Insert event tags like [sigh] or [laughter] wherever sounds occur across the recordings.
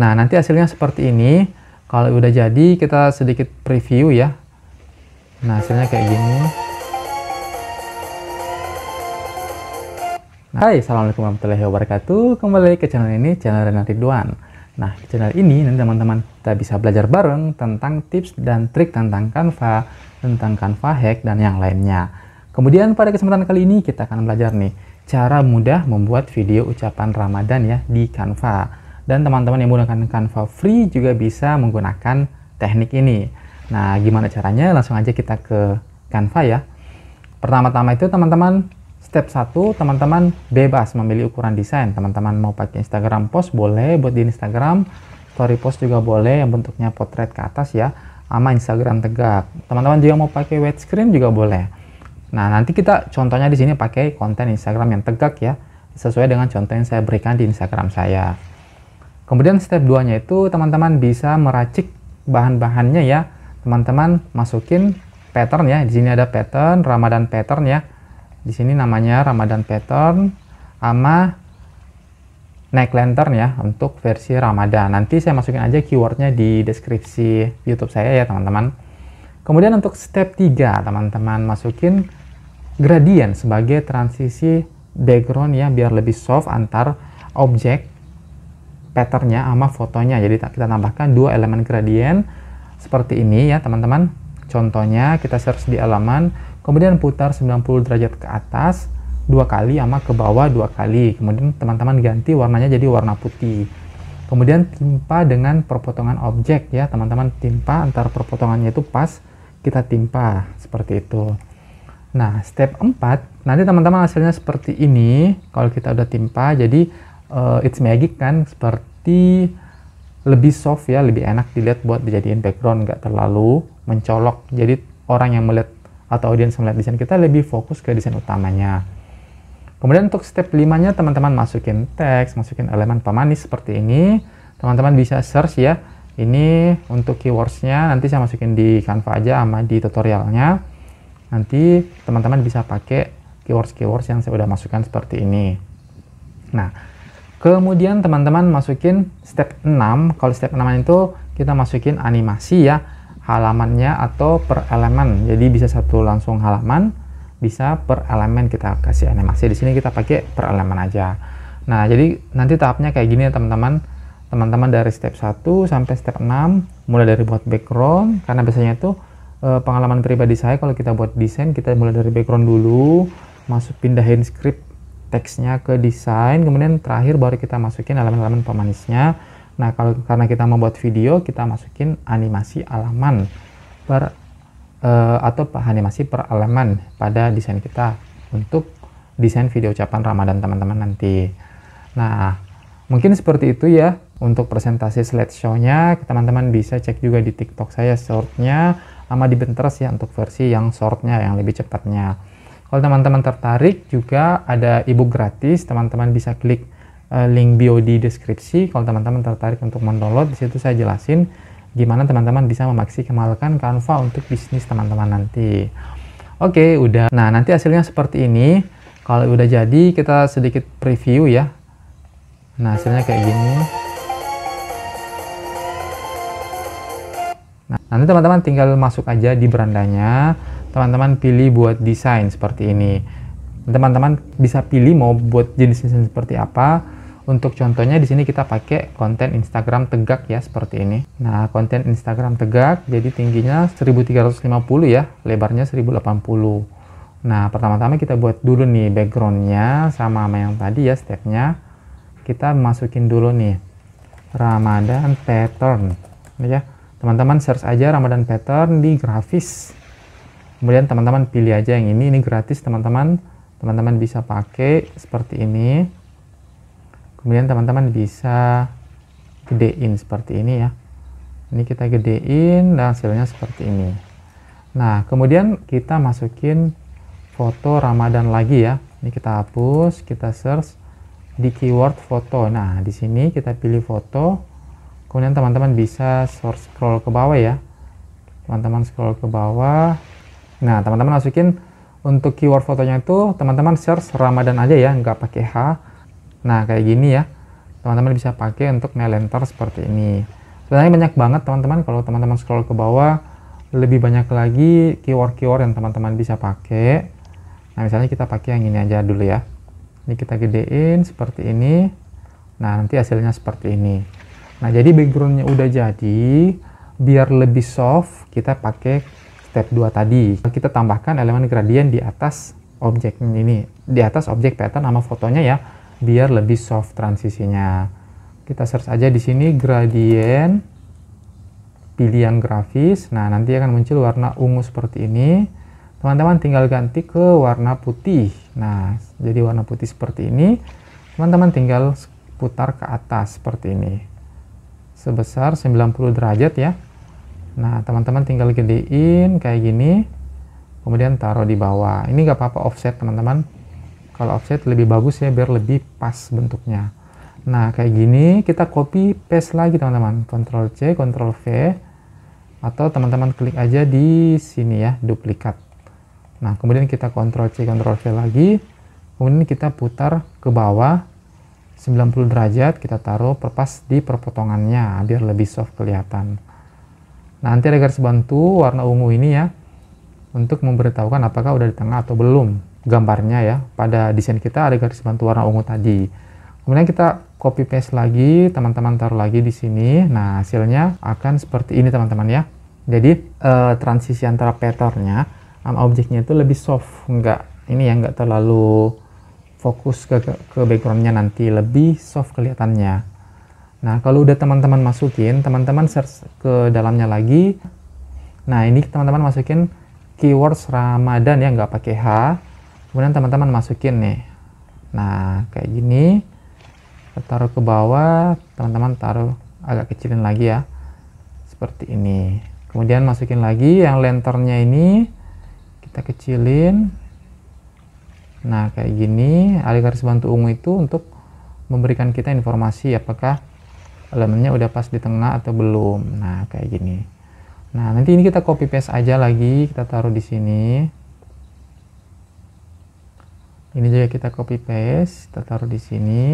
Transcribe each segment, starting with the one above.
Nah, nanti hasilnya seperti ini. Kalau udah jadi, kita sedikit preview ya. Nah, hasilnya kayak gini. Nah, hai, Assalamualaikum warahmatullahi wabarakatuh. Kembali ke channel ini, channel Renan Ridwan. Nah, di channel ini nanti teman-teman kita bisa belajar bareng tentang tips dan trik tentang Canva, tentang Canva Hack, dan yang lainnya. Kemudian pada kesempatan kali ini kita akan belajar nih, cara mudah membuat video ucapan Ramadan ya di Canva dan teman-teman yang menggunakan Canva free juga bisa menggunakan teknik ini. Nah, gimana caranya? Langsung aja kita ke Canva ya. Pertama-tama itu teman-teman step 1 teman-teman bebas memilih ukuran desain. Teman-teman mau pakai Instagram post boleh buat di Instagram, story post juga boleh yang bentuknya potret ke atas ya sama Instagram tegak. Teman-teman juga mau pakai wet screen juga boleh. Nah, nanti kita contohnya di sini pakai konten Instagram yang tegak ya, sesuai dengan contoh yang saya berikan di Instagram saya. Kemudian step 2-nya itu teman-teman bisa meracik bahan-bahannya ya. Teman-teman masukin pattern ya. Di sini ada pattern, Ramadan pattern ya. Di sini namanya Ramadan pattern sama naik lantern ya untuk versi Ramadan. Nanti saya masukin aja keywordnya di deskripsi YouTube saya ya teman-teman. Kemudian untuk step 3 teman-teman masukin gradient sebagai transisi background ya biar lebih soft antar objek patternnya sama fotonya jadi kita tambahkan dua elemen gradient seperti ini ya teman-teman contohnya kita search di alaman, kemudian putar 90 derajat ke atas dua kali sama ke bawah dua kali kemudian teman-teman ganti warnanya jadi warna putih kemudian timpa dengan perpotongan objek ya teman-teman timpa antar perpotongannya itu pas kita timpa seperti itu nah step 4 nanti teman-teman hasilnya seperti ini kalau kita udah timpa jadi uh, it's magic kan seperti pasti lebih soft ya lebih enak dilihat buat dijadiin background nggak terlalu mencolok jadi orang yang melihat atau audiens melihat desain kita lebih fokus ke desain utamanya kemudian untuk step 5 nya teman-teman masukin teks masukin elemen pemanis seperti ini teman-teman bisa search ya ini untuk keywordsnya nanti saya masukin di Canva aja sama di tutorialnya nanti teman-teman bisa pakai keywords-keywords yang saya udah masukkan seperti ini nah Kemudian teman-teman masukin step 6. Kalau step 6 itu kita masukin animasi ya halamannya atau per elemen. Jadi bisa satu langsung halaman, bisa per elemen kita kasih animasi. Di sini kita pakai per elemen aja. Nah, jadi nanti tahapnya kayak gini ya teman-teman. Teman-teman dari step 1 sampai step 6 mulai dari buat background karena biasanya itu eh, pengalaman pribadi saya kalau kita buat desain kita mulai dari background dulu, masuk pindahin script teksnya ke desain, kemudian terakhir baru kita masukin elemen-elemen pemanisnya. Nah, kalau karena kita membuat video, kita masukin animasi alaman per uh, atau animasi per elemen pada desain kita untuk desain video ucapan Ramadan teman-teman nanti. Nah, mungkin seperti itu ya untuk presentasi slideshow-nya. Teman-teman bisa cek juga di TikTok saya shortnya sama di Pinterest ya untuk versi yang shortnya yang lebih cepatnya. Kalau teman-teman tertarik juga ada ebook gratis, teman-teman bisa klik eh, link bio di deskripsi. Kalau teman-teman tertarik untuk mendownload, di situ saya jelasin gimana teman-teman bisa memaksimalkan Canva untuk bisnis teman-teman nanti. Oke, udah. Nah, nanti hasilnya seperti ini. Kalau udah jadi, kita sedikit preview ya. Nah, hasilnya kayak gini. Nah, nanti teman-teman tinggal masuk aja di berandanya teman-teman pilih buat desain seperti ini. Teman-teman bisa pilih mau buat jenis desain seperti apa. Untuk contohnya di sini kita pakai konten Instagram tegak ya seperti ini. Nah, konten Instagram tegak jadi tingginya 1350 ya, lebarnya 1080. Nah, pertama-tama kita buat dulu nih backgroundnya sama sama yang tadi ya stepnya. Kita masukin dulu nih Ramadan pattern. Ya, teman-teman search aja Ramadan pattern di grafis kemudian teman-teman pilih aja yang ini ini gratis teman-teman teman-teman bisa pakai seperti ini kemudian teman-teman bisa gedein seperti ini ya ini kita gedein dan hasilnya seperti ini nah kemudian kita masukin foto Ramadan lagi ya ini kita hapus kita search di keyword foto nah di sini kita pilih foto kemudian teman-teman bisa scroll ke bawah ya teman-teman scroll ke bawah Nah, teman-teman masukin untuk keyword fotonya itu teman-teman search Ramadan aja ya, nggak pakai H. Nah, kayak gini ya. Teman-teman bisa pakai untuk melenter seperti ini. Sebenarnya banyak banget teman-teman kalau teman-teman scroll ke bawah lebih banyak lagi keyword-keyword yang teman-teman bisa pakai. Nah, misalnya kita pakai yang ini aja dulu ya. Ini kita gedein seperti ini. Nah, nanti hasilnya seperti ini. Nah, jadi backgroundnya udah jadi, biar lebih soft, kita pakai step 2 tadi. Kita tambahkan elemen gradien di atas objek ini, di atas objek pattern nama fotonya ya, biar lebih soft transisinya. Kita search aja di sini gradien pilihan grafis. Nah, nanti akan muncul warna ungu seperti ini. Teman-teman tinggal ganti ke warna putih. Nah, jadi warna putih seperti ini. Teman-teman tinggal putar ke atas seperti ini. Sebesar 90 derajat ya. Nah, teman-teman tinggal gedein kayak gini, kemudian taruh di bawah. Ini nggak apa-apa offset, teman-teman. Kalau offset lebih bagus ya, biar lebih pas bentuknya. Nah, kayak gini kita copy paste lagi, teman-teman. Ctrl C, Ctrl V, atau teman-teman klik aja di sini ya, duplikat. Nah, kemudian kita Ctrl C, Ctrl V lagi, kemudian kita putar ke bawah 90 derajat, kita taruh perpas di perpotongannya, biar lebih soft kelihatan nanti ada garis bantu warna ungu ini ya untuk memberitahukan apakah udah di tengah atau belum gambarnya ya. Pada desain kita ada garis bantu warna ungu tadi. Kemudian kita copy paste lagi, teman-teman taruh lagi di sini. Nah, hasilnya akan seperti ini teman-teman ya. Jadi eh, transisi antara patternnya sama objeknya itu lebih soft, enggak ini ya enggak terlalu fokus ke, ke backgroundnya nanti lebih soft kelihatannya. Nah, kalau udah teman-teman masukin, teman-teman search ke dalamnya lagi. Nah, ini teman-teman masukin keywords Ramadan ya, nggak pakai H. Kemudian teman-teman masukin nih. Nah, kayak gini. Kita taruh ke bawah, teman-teman taruh agak kecilin lagi ya. Seperti ini. Kemudian masukin lagi yang lenternya ini. Kita kecilin. Nah, kayak gini. Alih garis bantu ungu itu untuk memberikan kita informasi apakah elemennya udah pas di tengah atau belum nah kayak gini nah nanti ini kita copy paste aja lagi kita taruh di sini ini juga kita copy paste kita taruh di sini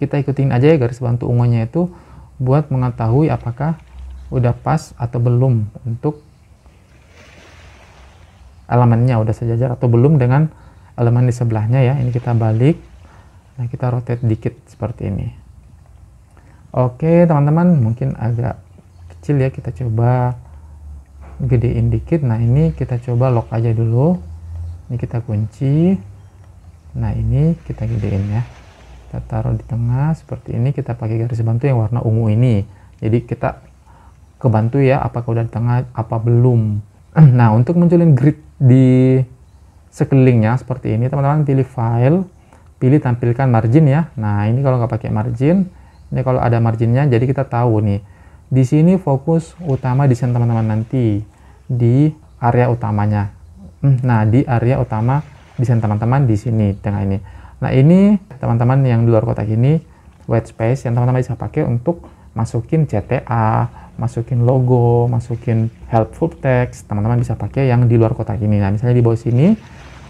kita ikutin aja ya garis bantu ungunya itu buat mengetahui apakah udah pas atau belum untuk elemennya udah sejajar atau belum dengan elemen di sebelahnya ya ini kita balik nah kita rotate dikit seperti ini Oke teman-teman mungkin agak kecil ya kita coba gedein dikit nah ini kita coba lock aja dulu ini kita kunci nah ini kita gedein ya kita taruh di tengah seperti ini kita pakai garis bantu yang warna ungu ini jadi kita kebantu ya apakah udah di tengah apa belum [clears throat] nah untuk munculin grid di sekelilingnya seperti ini teman-teman pilih file pilih tampilkan margin ya nah ini kalau nggak pakai margin ini kalau ada marginnya, jadi kita tahu nih. Di sini fokus utama desain teman-teman nanti di area utamanya. Hmm, nah, di area utama desain teman-teman di sini, tengah ini. Nah, ini teman-teman yang di luar kotak ini, white space yang teman-teman bisa pakai untuk masukin CTA, masukin logo, masukin helpful text, teman-teman bisa pakai yang di luar kotak ini. Nah, misalnya di bawah sini,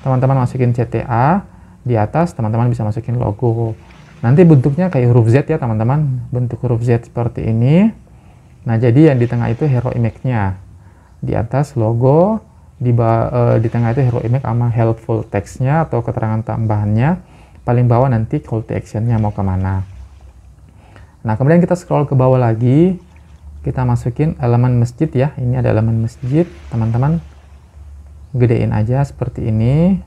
teman-teman masukin CTA, di atas teman-teman bisa masukin logo. Nanti bentuknya kayak huruf Z ya teman-teman. Bentuk huruf Z seperti ini. Nah jadi yang di tengah itu hero image-nya. Di atas logo, di, uh, di tengah itu hero image sama helpful text-nya atau keterangan tambahannya. Paling bawah nanti call to action-nya mau kemana. Nah kemudian kita scroll ke bawah lagi. Kita masukin elemen masjid ya. Ini ada elemen masjid teman-teman. Gedein aja seperti ini.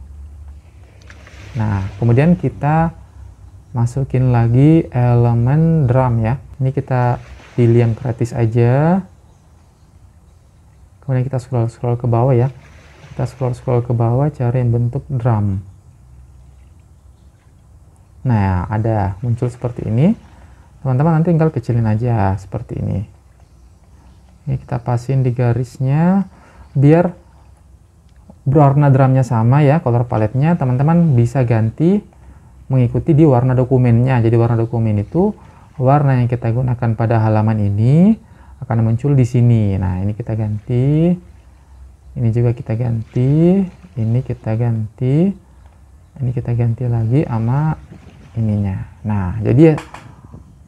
Nah kemudian kita masukin lagi elemen drum ya ini kita pilih yang gratis aja kemudian kita scroll scroll ke bawah ya kita scroll scroll ke bawah cari yang bentuk drum nah ada muncul seperti ini teman-teman nanti tinggal kecilin aja seperti ini ini kita pasin di garisnya biar berwarna drumnya sama ya color paletnya teman-teman bisa ganti mengikuti di warna dokumennya. Jadi warna dokumen itu warna yang kita gunakan pada halaman ini akan muncul di sini. Nah, ini kita ganti. Ini juga kita ganti. Ini kita ganti. Ini kita ganti lagi sama ininya. Nah, jadi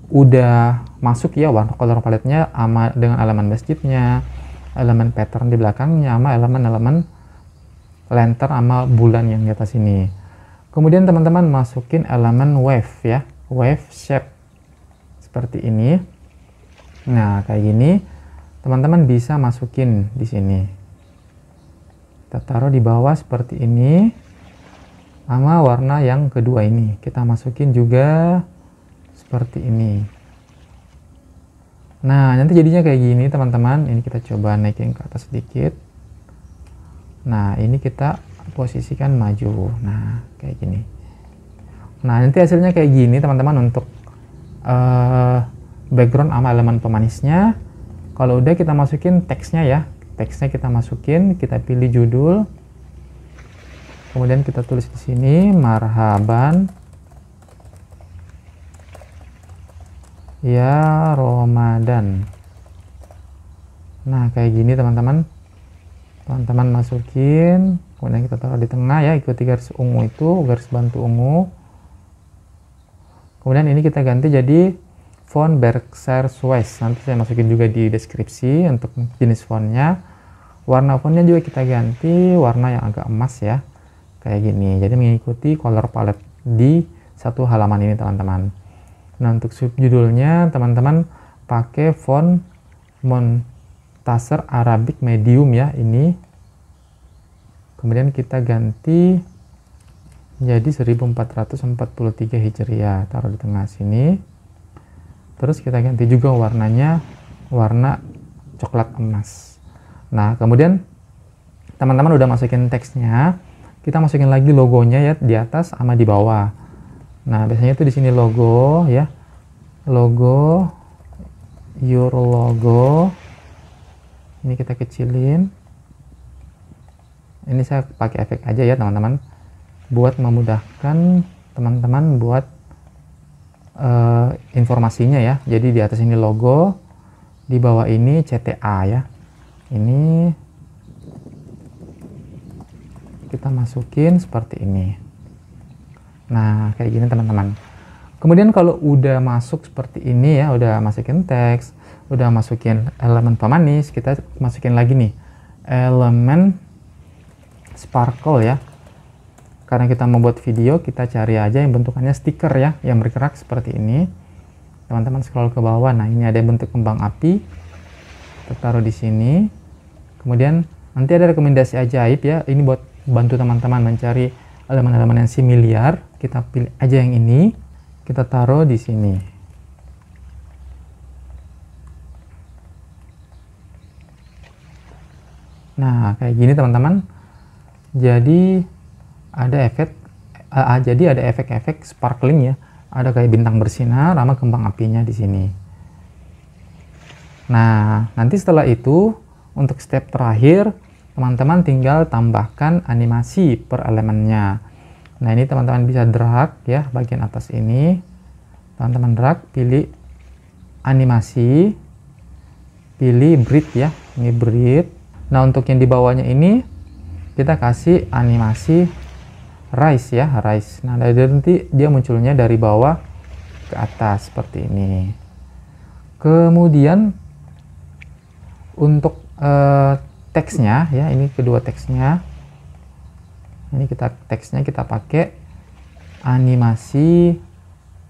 udah masuk ya warna color paletnya nya sama dengan elemen masjidnya, elemen pattern di belakangnya sama elemen-elemen lantern sama bulan yang di atas ini. Kemudian teman-teman masukin elemen wave ya, wave shape seperti ini. Nah, kayak gini teman-teman bisa masukin di sini. Kita taruh di bawah seperti ini sama warna yang kedua ini. Kita masukin juga seperti ini. Nah, nanti jadinya kayak gini teman-teman. Ini kita coba naikin ke atas sedikit. Nah, ini kita posisikan maju nah kayak gini nah nanti hasilnya kayak gini teman-teman untuk uh, background sama elemen pemanisnya kalau udah kita masukin teksnya ya teksnya kita masukin kita pilih judul kemudian kita tulis di sini marhaban ya Ramadan nah kayak gini teman-teman teman-teman masukin kemudian kita taruh di tengah ya ikuti garis ungu itu garis bantu ungu kemudian ini kita ganti jadi font Berkshire Swiss nanti saya masukin juga di deskripsi untuk jenis fontnya warna fontnya juga kita ganti warna yang agak emas ya kayak gini jadi mengikuti color palette di satu halaman ini teman-teman nah untuk subjudulnya teman-teman pakai font Montaser Arabic Medium ya ini kemudian kita ganti menjadi 1443 Hijriah taruh di tengah sini terus kita ganti juga warnanya warna coklat emas nah kemudian teman-teman udah masukin teksnya kita masukin lagi logonya ya di atas sama di bawah nah biasanya itu di sini logo ya logo your logo ini kita kecilin ini saya pakai efek aja ya teman-teman buat memudahkan teman-teman buat uh, informasinya ya jadi di atas ini logo di bawah ini CTA ya ini kita masukin seperti ini nah kayak gini teman-teman kemudian kalau udah masuk seperti ini ya udah masukin teks udah masukin elemen pemanis kita masukin lagi nih elemen sparkle ya karena kita membuat video kita cari aja yang bentukannya stiker ya yang bergerak seperti ini teman-teman scroll ke bawah nah ini ada bentuk kembang api kita taruh di sini kemudian nanti ada rekomendasi ajaib ya ini buat bantu teman-teman mencari elemen-elemen yang similiar. kita pilih aja yang ini kita taruh di sini nah kayak gini teman-teman jadi ada efek uh, jadi ada efek-efek sparkling ya ada kayak bintang bersinar sama kembang apinya di sini nah nanti setelah itu untuk step terakhir teman-teman tinggal tambahkan animasi per elemennya nah ini teman-teman bisa drag ya bagian atas ini teman-teman drag pilih animasi pilih breed ya ini breed nah untuk yang di bawahnya ini kita kasih animasi rise ya rise nah dari nanti dia munculnya dari bawah ke atas seperti ini kemudian untuk eh, teksnya ya ini kedua teksnya ini kita teksnya kita pakai animasi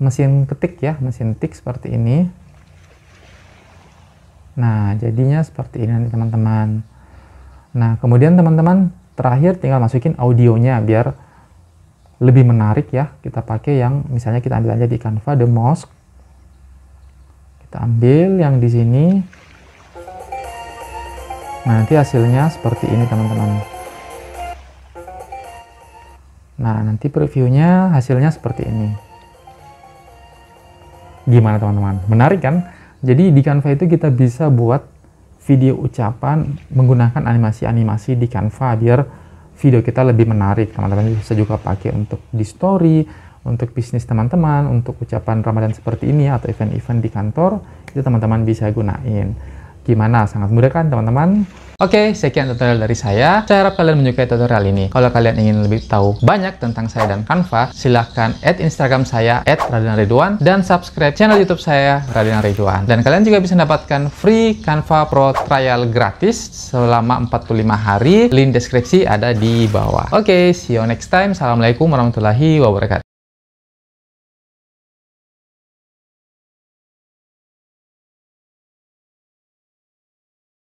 mesin ketik ya mesin tik seperti ini Nah, jadinya seperti ini teman-teman. Nah, kemudian teman-teman Terakhir tinggal masukin audionya biar lebih menarik ya. Kita pakai yang misalnya kita ambil aja di Canva The Mosque. Kita ambil yang di sini. Nah, nanti hasilnya seperti ini teman-teman. Nah, nanti previewnya hasilnya seperti ini. Gimana teman-teman? Menarik kan? Jadi di Canva itu kita bisa buat video ucapan menggunakan animasi-animasi di Canva biar video kita lebih menarik. Teman-teman bisa juga pakai untuk di story, untuk bisnis teman-teman, untuk ucapan Ramadan seperti ini atau event-event di kantor, itu teman-teman bisa gunain. Gimana? Sangat mudah kan teman-teman? Oke, okay, sekian tutorial dari saya. Saya harap kalian menyukai tutorial ini. Kalau kalian ingin lebih tahu banyak tentang saya dan Canva, silahkan add Instagram saya @radinariduan dan subscribe channel YouTube saya Radina Ridwan. Dan kalian juga bisa mendapatkan free Canva Pro trial gratis selama 45 hari. Link deskripsi ada di bawah. Oke, okay, see you next time. Assalamualaikum warahmatullahi wabarakatuh.